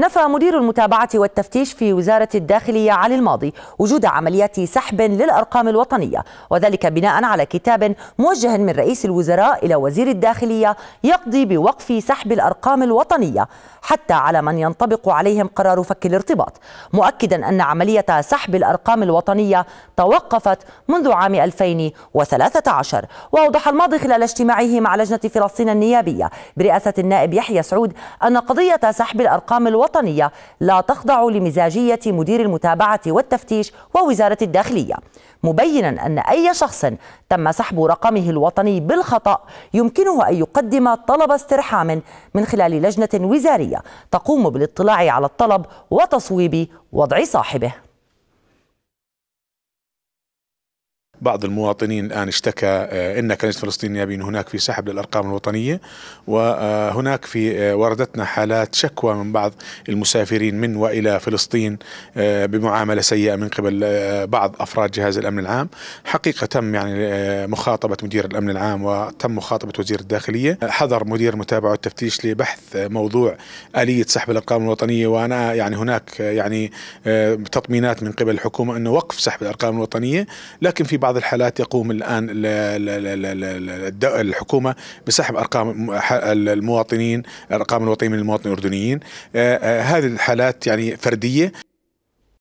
نفى مدير المتابعة والتفتيش في وزارة الداخلية علي الماضي وجود عمليات سحب للأرقام الوطنية وذلك بناء على كتاب موجه من رئيس الوزراء إلى وزير الداخلية يقضي بوقف سحب الأرقام الوطنية حتى على من ينطبق عليهم قرار فك الارتباط مؤكدا أن عملية سحب الأرقام الوطنية توقفت منذ عام 2013 وأوضح الماضي خلال اجتماعه مع لجنة فلسطين النيابية برئاسة النائب يحيى سعود أن قضية سحب الأرقام الوطنية الوطنية لا تخضع لمزاجية مدير المتابعة والتفتيش ووزارة الداخلية مبينا أن أي شخص تم سحب رقمه الوطني بالخطأ يمكنه أن يقدم طلب استرحام من خلال لجنة وزارية تقوم بالاطلاع على الطلب وتصويب وضع صاحبه بعض المواطنين الآن اشتكى آه، إن كنيسة فلسطين النيابين هناك في سحب للأرقام الوطنية وهناك في آه، وردتنا حالات شكوى من بعض المسافرين من وإلى فلسطين آه، بمعاملة سيئة من قبل بعض أفراد جهاز الأمن العام حقيقة تم يعني مخاطبة مدير الأمن العام وتم مخاطبة وزير الداخلية حضر مدير متابعة والتفتيش لبحث موضوع آلية سحب الأرقام الوطنية وأنا يعني هناك يعني تطمينات من قبل الحكومة أنه وقف سحب الأرقام الوطنية لكن في بعض بعض الحالات يقوم الآن الحكومة بسحب أرقام المواطنين أرقام الوطنيين من المواطنين الأردنيين آه، آه، هذه الحالات يعني فردية